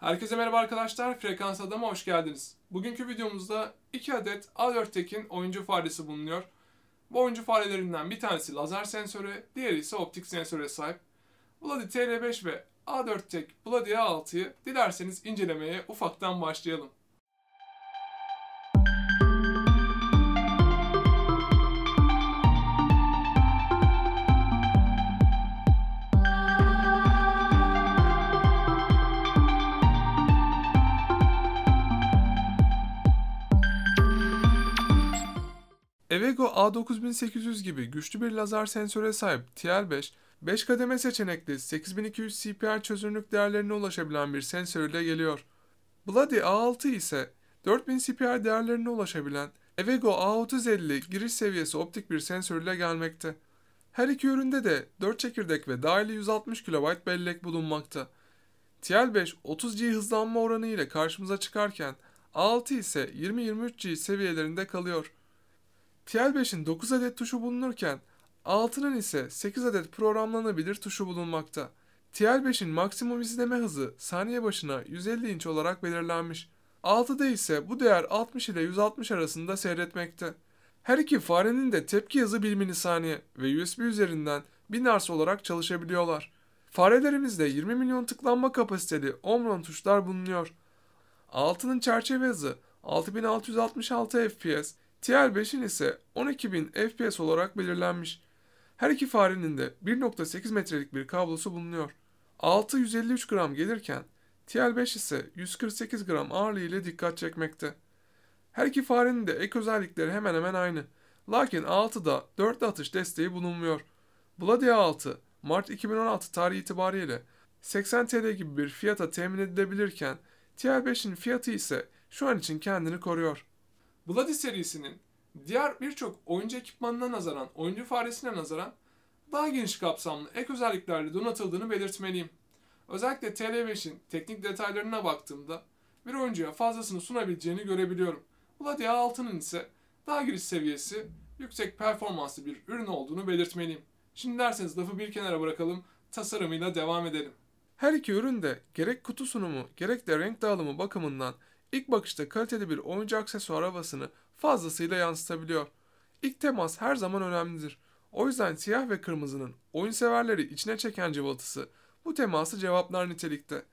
Herkese merhaba arkadaşlar, Frekans Adam'a hoş geldiniz. Bugünkü videomuzda 2 adet A4'tekin oyuncu faresi bulunuyor. Bu oyuncu farelerinden bir tanesi lazer sensörü, diğeri ise optik sensöre sahip. Bloody TR5 ve A4 tek Bloody A6'yı dilerseniz incelemeye ufaktan başlayalım. Lego A9800 gibi güçlü bir lazer sensöre sahip tl 5 5 kademe seçenekli 8200 CPR çözünürlük değerlerine ulaşabilen bir sensör ile geliyor. Bloody A6 ise 4000 CPR değerlerine ulaşabilen Evego A3050 giriş seviyesi optik bir sensör ile gelmekte. Her iki üründe de 4 çekirdek ve dahili 160 KB bellek bulunmakta. TL5 30G hızlanma oranı ile karşımıza çıkarken A6 ise 20-23G seviyelerinde kalıyor. TL5'in 9 adet tuşu bulunurken 6'nın ise 8 adet programlanabilir tuşu bulunmakta. TL5'in maksimum izleme hızı saniye başına 150 inç olarak belirlenmiş. 6'da ise bu değer 60 ile 160 arasında seyretmekte. Her iki farenin de tepki hızı 1 milisaniye ve USB üzerinden 1000 Hz olarak çalışabiliyorlar. Farelerimizde 20 milyon tıklanma kapasiteli Omron tuşlar bulunuyor. 6'nın çerçeve hızı 6666 FPS, TR5'in ise 12.000 FPS olarak belirlenmiş. Her iki farenin de 1.8 metrelik bir kablosu bulunuyor. 6 153 gram gelirken TL5 ise 148 gram ağırlığı ile dikkat çekmekte. Her iki farenin de ek özellikleri hemen hemen aynı. Lakin 6'da 4'lü atış desteği bulunmuyor. Bloody 6 Mart 2016 tarihi itibariyle 80 TL gibi bir fiyata temin edilebilirken TL5'in fiyatı ise şu an için kendini koruyor. Bloody serisinin diğer birçok oyuncu ekipmanına nazaran, oyuncu faresine nazaran daha geniş kapsamlı ek özelliklerle donatıldığını belirtmeliyim. Özellikle TL5'in teknik detaylarına baktığımda bir oyuncuya fazlasını sunabileceğini görebiliyorum. Bloody A6'nın ise daha giriş seviyesi, yüksek performanslı bir ürün olduğunu belirtmeliyim. Şimdi derseniz lafı bir kenara bırakalım, tasarımıyla devam edelim. Her iki ürün de gerek kutu sunumu gerek de renk dağılımı bakımından ilk bakışta kaliteli bir oyuncu aksesuar havasını fazlasıyla yansıtabiliyor. İlk temas her zaman önemlidir. O yüzden siyah ve kırmızının oyun severleri içine çeken cıvıltısı bu teması cevaplar nitelikte.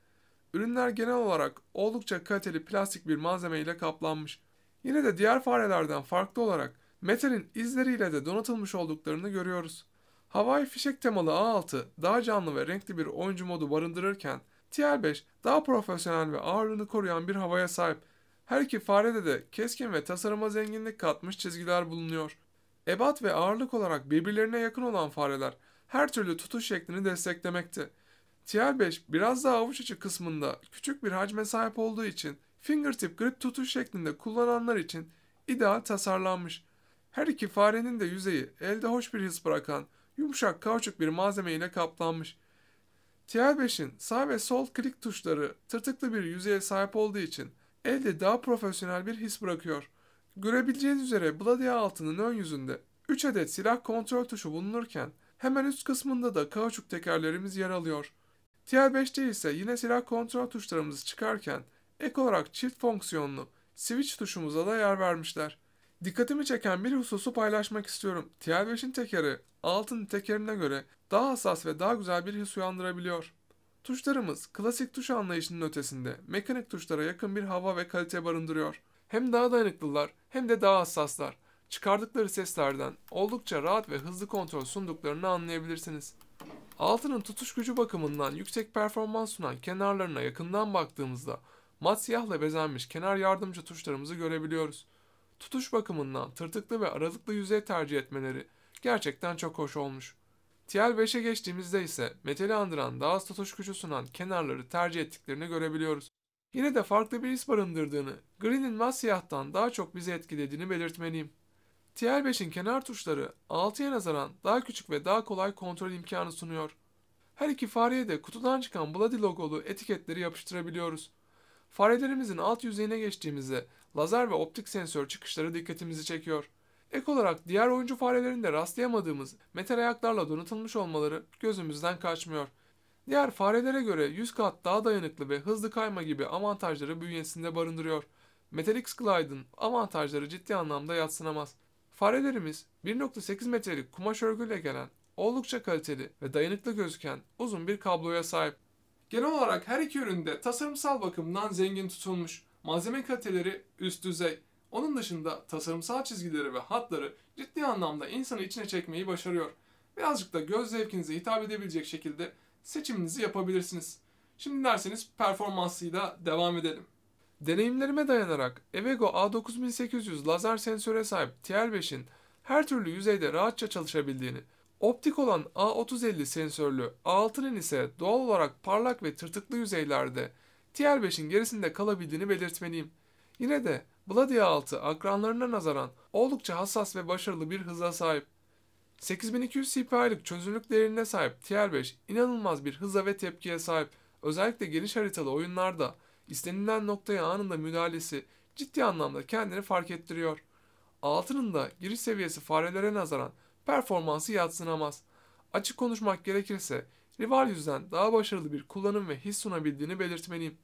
Ürünler genel olarak oldukça kaliteli plastik bir malzeme ile kaplanmış. Yine de diğer farelerden farklı olarak metalin izleriyle de donatılmış olduklarını görüyoruz. Hawaii fişek temalı A6 daha canlı ve renkli bir oyuncu modu barındırırken tr 5 daha profesyonel ve ağırlığını koruyan bir havaya sahip. Her iki farede de keskin ve tasarıma zenginlik katmış çizgiler bulunuyor. Ebat ve ağırlık olarak birbirlerine yakın olan fareler her türlü tutuş şeklini desteklemekti. tr 5 biraz daha avuç içi kısmında küçük bir hacme sahip olduğu için fingertip grip tutuş şeklinde kullananlar için ideal tasarlanmış. Her iki farenin de yüzeyi elde hoş bir his bırakan yumuşak kauçuk bir malzeme ile kaplanmış. TR5'in sağ ve sol klik tuşları tırtıklı bir yüzeye sahip olduğu için elde daha profesyonel bir his bırakıyor. Görebileceğiniz üzere Bloody altının ön yüzünde 3 adet silah kontrol tuşu bulunurken hemen üst kısmında da kauçuk tekerlerimiz yer alıyor. TR5'te ise yine silah kontrol tuşlarımızı çıkarken ek olarak çift fonksiyonlu switch tuşumuza da yer vermişler. Dikkatimi çeken bir hususu paylaşmak istiyorum. TR5'in tekeri altın tekerine göre daha hassas ve daha güzel bir his uyandırabiliyor. Tuşlarımız klasik tuş anlayışının ötesinde mekanik tuşlara yakın bir hava ve kalite barındırıyor. Hem daha dayanıklılar hem de daha hassaslar. Çıkardıkları seslerden oldukça rahat ve hızlı kontrol sunduklarını anlayabilirsiniz. Altının tutuş gücü bakımından yüksek performans sunan kenarlarına yakından baktığımızda mat siyahla bezenmiş kenar yardımcı tuşlarımızı görebiliyoruz. Tutuş bakımından tırtıklı ve aralıklı yüzey tercih etmeleri Gerçekten çok hoş olmuş. TL5'e geçtiğimizde ise metali andıran daha az tutuşkucu sunan kenarları tercih ettiklerini görebiliyoruz. Yine de farklı bir his barındırdığını, Green'in mas daha çok bizi etkilediğini belirtmeliyim. TL5'in kenar tuşları 6'ya nazaran daha küçük ve daha kolay kontrol imkanı sunuyor. Her iki fareye de kutudan çıkan Bloody logolu etiketleri yapıştırabiliyoruz. Farelerimizin alt yüzeyine geçtiğimizde lazer ve optik sensör çıkışları dikkatimizi çekiyor. Ek olarak diğer oyuncu farelerinde rastlayamadığımız metal ayaklarla donatılmış olmaları gözümüzden kaçmıyor. Diğer farelere göre 100 kat daha dayanıklı ve hızlı kayma gibi avantajları bünyesinde barındırıyor. Metalix Glide'ın avantajları ciddi anlamda yatsınamaz. Farelerimiz 1.8 metrelik kumaş örgüyle gelen, oldukça kaliteli ve dayanıklı gözüken uzun bir kabloya sahip. Genel olarak her iki üründe tasarımsal bakımdan zengin tutulmuş. Malzeme kaliteleri üst düzey. Onun dışında tasarımsal çizgileri ve hatları ciddi anlamda insanı içine çekmeyi başarıyor. Birazcık da göz zevkinize hitap edebilecek şekilde seçiminizi yapabilirsiniz. Şimdi derseniz performansıyla devam edelim. Deneyimlerime dayanarak Evego A9800 lazer sensöre sahip TR5'in her türlü yüzeyde rahatça çalışabildiğini, optik olan A3050 sensörlü A6'nin ise doğal olarak parlak ve tırtıklı yüzeylerde TR5'in gerisinde kalabildiğini belirtmeliyim. Yine de Bladia 6 akranlarına nazaran oldukça hassas ve başarılı bir hıza sahip. 8200 CPI'lık çözünürlük değerine sahip TR5 inanılmaz bir hıza ve tepkiye sahip. Özellikle geniş haritalı oyunlarda istenilen noktaya anında müdahalesi ciddi anlamda kendini fark ettiriyor. 6'nın da giriş seviyesi farelere nazaran performansı yatsınamaz. Açık konuşmak gerekirse Rival yüzden daha başarılı bir kullanım ve his sunabildiğini belirtmeliyim.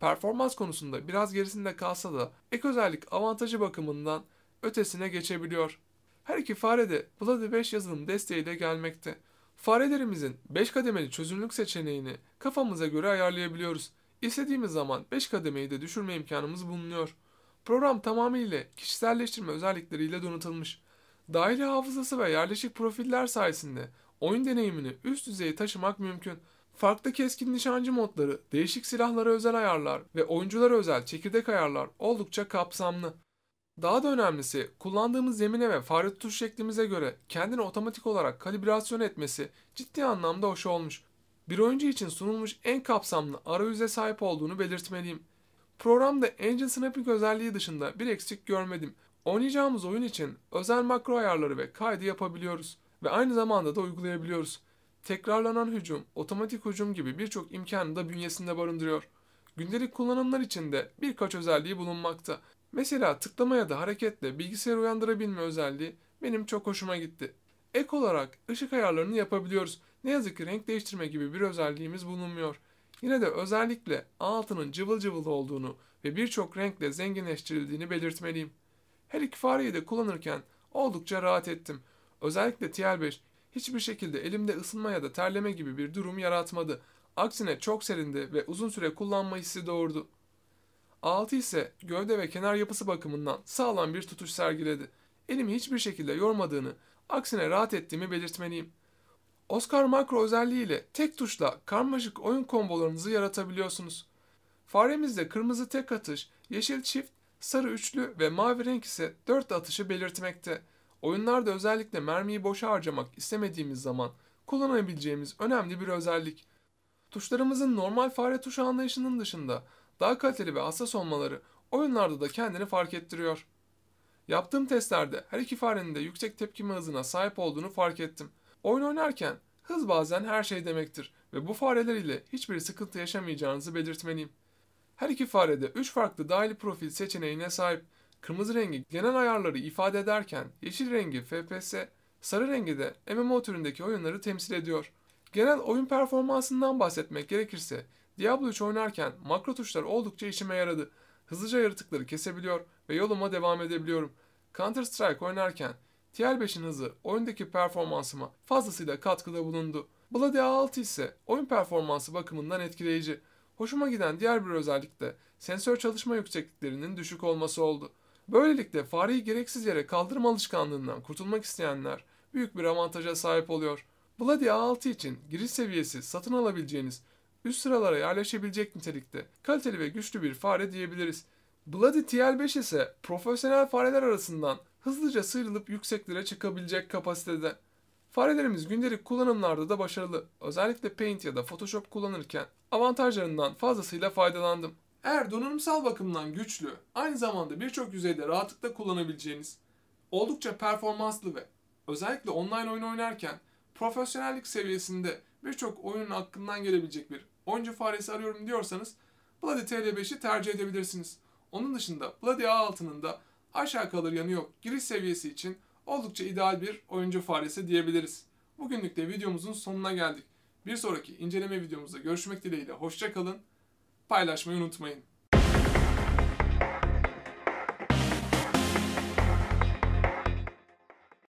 Performans konusunda biraz gerisinde kalsa da ek özellik avantajı bakımından ötesine geçebiliyor. Her iki fare de Bloody 5 yazılım desteğiyle gelmekte. Farelerimizin 5 kademeli çözünürlük seçeneğini kafamıza göre ayarlayabiliyoruz. İstediğimiz zaman 5 kademeyi de düşürme imkanımız bulunuyor. Program tamamıyla kişiselleştirme özellikleriyle donatılmış. Dahili hafızası ve yerleşik profiller sayesinde oyun deneyimini üst düzeye taşımak mümkün. Farklı keskin nişancı modları, değişik silahlara özel ayarlar ve oyunculara özel çekirdek ayarlar oldukça kapsamlı. Daha da önemlisi kullandığımız zemine ve fare tutuş şeklimize göre kendini otomatik olarak kalibrasyon etmesi ciddi anlamda hoş olmuş. Bir oyuncu için sunulmuş en kapsamlı arayüze sahip olduğunu belirtmeliyim. Programda engine snapping özelliği dışında bir eksik görmedim. Oynayacağımız oyun için özel makro ayarları ve kaydı yapabiliyoruz ve aynı zamanda da uygulayabiliyoruz tekrarlanan hücum, otomatik hücum gibi birçok imkanı da bünyesinde barındırıyor. Gündelik kullanımlar için de birkaç özelliği bulunmakta. Mesela tıklama ya da hareketle bilgisayarı uyandırabilme özelliği benim çok hoşuma gitti. Ek olarak ışık ayarlarını yapabiliyoruz. Ne yazık ki renk değiştirme gibi bir özelliğimiz bulunmuyor. Yine de özellikle altının cıvıl cıvıl olduğunu ve birçok renkle zenginleştirildiğini belirtmeliyim. Her iki fareyi de kullanırken oldukça rahat ettim. Özellikle TL5 hiçbir şekilde elimde ısınma ya da terleme gibi bir durum yaratmadı. Aksine çok serindi ve uzun süre kullanma hissi doğurdu. 6 ise gövde ve kenar yapısı bakımından sağlam bir tutuş sergiledi. Elimi hiçbir şekilde yormadığını, aksine rahat ettiğimi belirtmeliyim. Oscar Makro özelliğiyle tek tuşla karmaşık oyun kombolarınızı yaratabiliyorsunuz. Faremizde kırmızı tek atış, yeşil çift, sarı üçlü ve mavi renk ise 4 atışı belirtmekte. Oyunlarda özellikle mermiyi boşa harcamak istemediğimiz zaman kullanabileceğimiz önemli bir özellik. Tuşlarımızın normal fare tuşu anlayışının dışında daha kaliteli ve hassas olmaları oyunlarda da kendini fark ettiriyor. Yaptığım testlerde her iki farenin de yüksek tepkime hızına sahip olduğunu fark ettim. Oyun oynarken hız bazen her şey demektir ve bu fareler ile hiçbir sıkıntı yaşamayacağınızı belirtmeliyim. Her iki farede 3 farklı dahili profil seçeneğine sahip Kırmızı rengi genel ayarları ifade ederken yeşil rengi FPS, sarı rengi de MMO türündeki oyunları temsil ediyor. Genel oyun performansından bahsetmek gerekirse Diablo 3 oynarken makro tuşlar oldukça işime yaradı. Hızlıca yaratıkları kesebiliyor ve yoluma devam edebiliyorum. Counter Strike oynarken TL5'in hızı oyundaki performansıma fazlasıyla katkıda bulundu. Bloody 6 ise oyun performansı bakımından etkileyici. Hoşuma giden diğer bir özellik de sensör çalışma yüksekliklerinin düşük olması oldu. Böylelikle fareyi gereksiz yere kaldırma alışkanlığından kurtulmak isteyenler büyük bir avantaja sahip oluyor. Bloody A6 için giriş seviyesi satın alabileceğiniz üst sıralara yerleşebilecek nitelikte kaliteli ve güçlü bir fare diyebiliriz. Bloody TL5 ise profesyonel fareler arasından hızlıca sıyrılıp yükseklere çıkabilecek kapasitede. Farelerimiz gündelik kullanımlarda da başarılı. Özellikle Paint ya da Photoshop kullanırken avantajlarından fazlasıyla faydalandım. Eğer donanımsal bakımdan güçlü, aynı zamanda birçok yüzeyde rahatlıkla kullanabileceğiniz, oldukça performanslı ve özellikle online oyun oynarken profesyonellik seviyesinde birçok oyunun hakkından gelebilecek bir oyuncu faresi arıyorum diyorsanız Bloody TL5'i tercih edebilirsiniz. Onun dışında Bloody A6'nın da aşağı kalır yanı yok giriş seviyesi için oldukça ideal bir oyuncu faresi diyebiliriz. Bugünlük de videomuzun sonuna geldik. Bir sonraki inceleme videomuzda görüşmek dileğiyle hoşçakalın paylaşmayı unutmayın.